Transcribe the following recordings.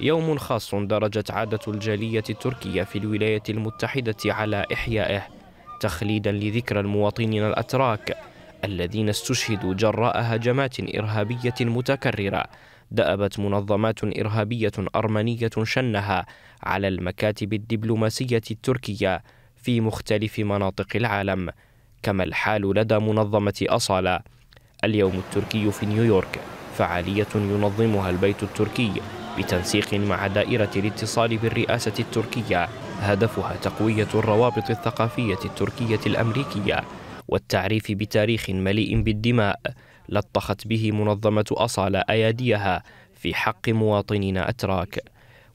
يوم خاص درجت عادة الجالية التركية في الولايات المتحدة على إحيائه تخليدا لذكرى المواطنين الأتراك الذين استشهدوا جراء هجمات إرهابية متكررة دأبت منظمات إرهابية أرمنية شنها على المكاتب الدبلوماسية التركية في مختلف مناطق العالم كما الحال لدى منظمة أصالة اليوم التركي في نيويورك فعالية ينظمها البيت التركي بتنسيق مع دائرة الاتصال بالرئاسة التركية هدفها تقوية الروابط الثقافية التركية الأمريكية والتعريف بتاريخ مليء بالدماء لطخت به منظمة أصالة أياديها في حق مواطنين أتراك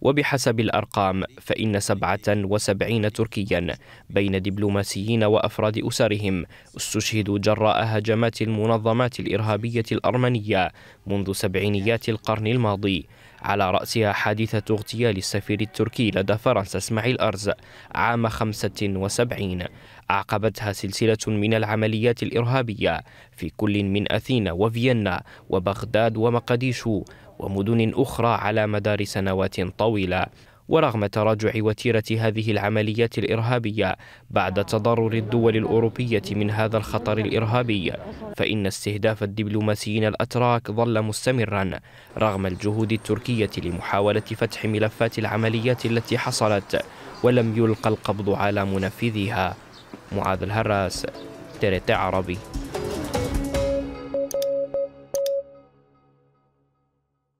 وبحسب الأرقام فإن 77 تركيا بين دبلوماسيين وأفراد أسرهم استشهدوا جراء هجمات المنظمات الإرهابية الأرمنية منذ سبعينيات القرن الماضي على رأسها حادثة اغتيال السفير التركي لدى فرنسا اسماعيل أرز عام 75 أعقبتها سلسلة من العمليات الإرهابية في كل من أثينا وفيينا وبغداد ومقديشو ومدن أخرى على مدار سنوات طويلة ورغم تراجع وتيرة هذه العمليات الإرهابية بعد تضرر الدول الأوروبية من هذا الخطر الإرهابي فإن استهداف الدبلوماسيين الأتراك ظل مستمرا رغم الجهود التركية لمحاولة فتح ملفات العمليات التي حصلت ولم يلقى القبض على منفذيها معاذ الهراس تريتي عربي